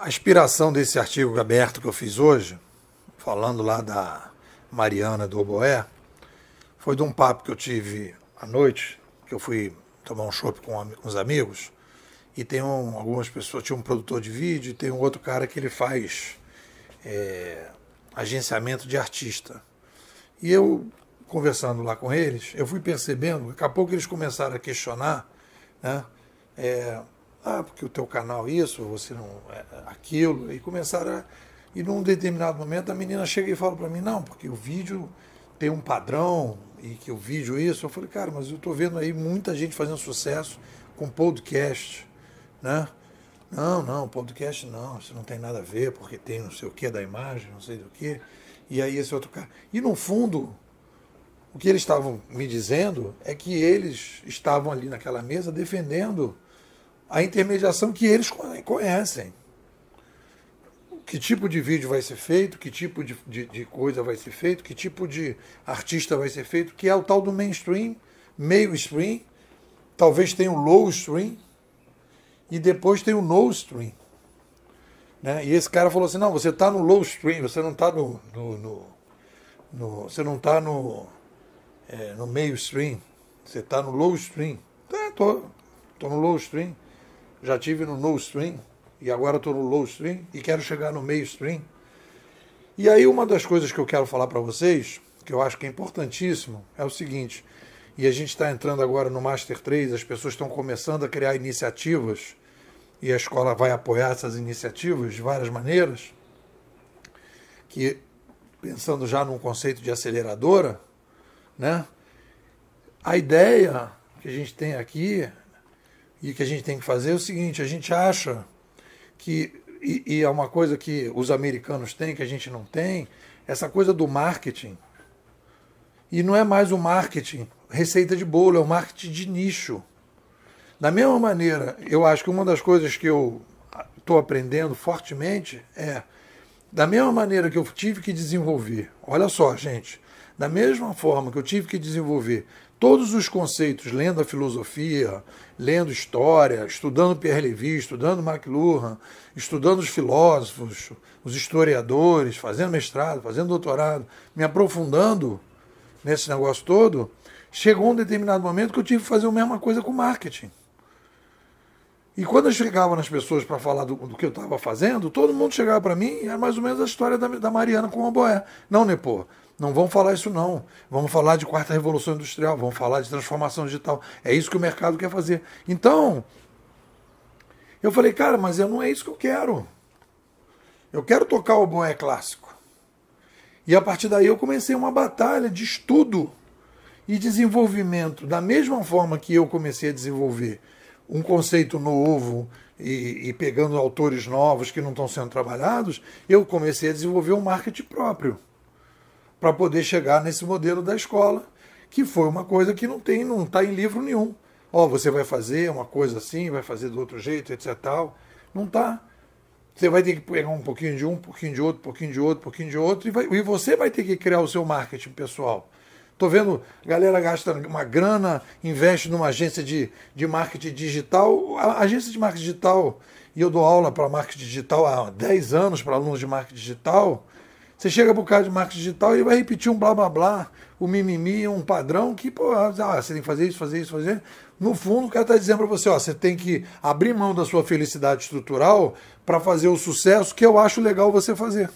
A inspiração desse artigo aberto que eu fiz hoje, falando lá da Mariana do Oboé, foi de um papo que eu tive à noite, que eu fui tomar um chopp com, os amigos, e tem um, algumas pessoas, tinha um produtor de vídeo, e tem um outro cara que ele faz é, agenciamento de artista. E eu, conversando lá com eles, eu fui percebendo, daqui a pouco eles começaram a questionar, né? É, ah, porque o teu canal isso, você não é, é, aquilo, e começaram a... E num determinado momento a menina chega e fala para mim, não, porque o vídeo tem um padrão e que o vídeo é isso. Eu falei, cara, mas eu estou vendo aí muita gente fazendo sucesso com podcast, né? Não, não, podcast não, isso não tem nada a ver, porque tem não sei o que da imagem, não sei do que. E aí esse outro cara. E no fundo, o que eles estavam me dizendo é que eles estavam ali naquela mesa defendendo a intermediação que eles conhecem. Que tipo de vídeo vai ser feito, que tipo de, de, de coisa vai ser feito, que tipo de artista vai ser feito, que é o tal do mainstream, meio stream, talvez tenha o low stream e depois tem o no stream. Né? E esse cara falou assim, não, você está no low stream, você não está no, no, no, no, Você não está no, é, no meio stream, você está no low stream. É, tô, tô no low stream já tive no no stream e agora estou no low stream e quero chegar no meio stream. E aí uma das coisas que eu quero falar para vocês, que eu acho que é importantíssimo, é o seguinte, e a gente está entrando agora no Master 3, as pessoas estão começando a criar iniciativas, e a escola vai apoiar essas iniciativas de várias maneiras, que pensando já num conceito de aceleradora, né? A ideia que a gente tem aqui e que a gente tem que fazer é o seguinte: a gente acha que, e, e é uma coisa que os americanos têm, que a gente não tem, essa coisa do marketing. E não é mais o marketing receita de bolo, é o marketing de nicho. Da mesma maneira, eu acho que uma das coisas que eu estou aprendendo fortemente é da mesma maneira que eu tive que desenvolver, olha só, gente, da mesma forma que eu tive que desenvolver todos os conceitos, lendo a filosofia, lendo história, estudando Pierre Levy, estudando McLuhan, estudando os filósofos, os historiadores, fazendo mestrado, fazendo doutorado, me aprofundando nesse negócio todo, chegou um determinado momento que eu tive que fazer a mesma coisa com marketing. E quando eu chegava nas pessoas para falar do, do, que eu estava fazendo, todo mundo chegava para mim, era é mais ou menos a história da, da Mariana com o Boé. Não, Nepô, não vão falar isso não. Vamos falar de quarta revolução industrial, vamos falar de transformação digital. É isso que o mercado quer fazer. Então, eu falei, cara, mas eu, não é isso que eu quero. Eu quero tocar o Boé clássico. E a partir daí eu comecei uma batalha de estudo e desenvolvimento, da mesma forma que eu comecei a desenvolver um conceito novo e, e, pegando autores novos que não estão sendo trabalhados, eu comecei a desenvolver um marketing próprio para poder chegar nesse modelo da escola, que foi uma coisa que não tem, não está em livro nenhum. Ó, oh, você vai fazer uma coisa assim, vai fazer do outro jeito, etc. Tal. Não está. Você vai ter que pegar um pouquinho de um, um pouquinho de outro, um pouquinho de outro, um pouquinho de outro, e, vai, e você vai ter que criar o seu marketing pessoal. Tô vendo galera gasta uma grana, investe numa agência de, de marketing digital. A agência de marketing digital, e eu dou aula para marketing digital há 10 anos para alunos de marketing digital. Você chega para o cara de marketing digital e vai repetir um blá blá blá, um mimimi, um padrão que, pô, ah, você tem que fazer isso, fazer isso, fazer. No fundo, o cara está dizendo para você, ó, você tem que abrir mão da sua felicidade estrutural para fazer o sucesso que eu acho legal você fazer.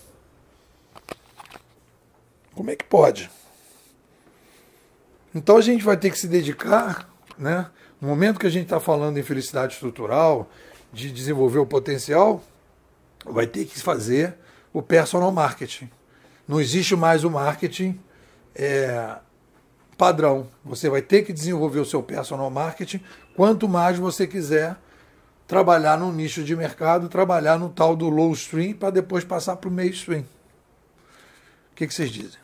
Como é que pode? Então a gente vai ter que se dedicar, né? No momento que a gente está falando em felicidade estrutural, de desenvolver o potencial, vai ter que fazer o personal marketing. Não existe mais o marketing é, padrão. Você vai ter que desenvolver o seu personal marketing quanto mais você quiser trabalhar no nicho de mercado, trabalhar no tal do low stream para depois passar para o mainstream. O que, que vocês dizem?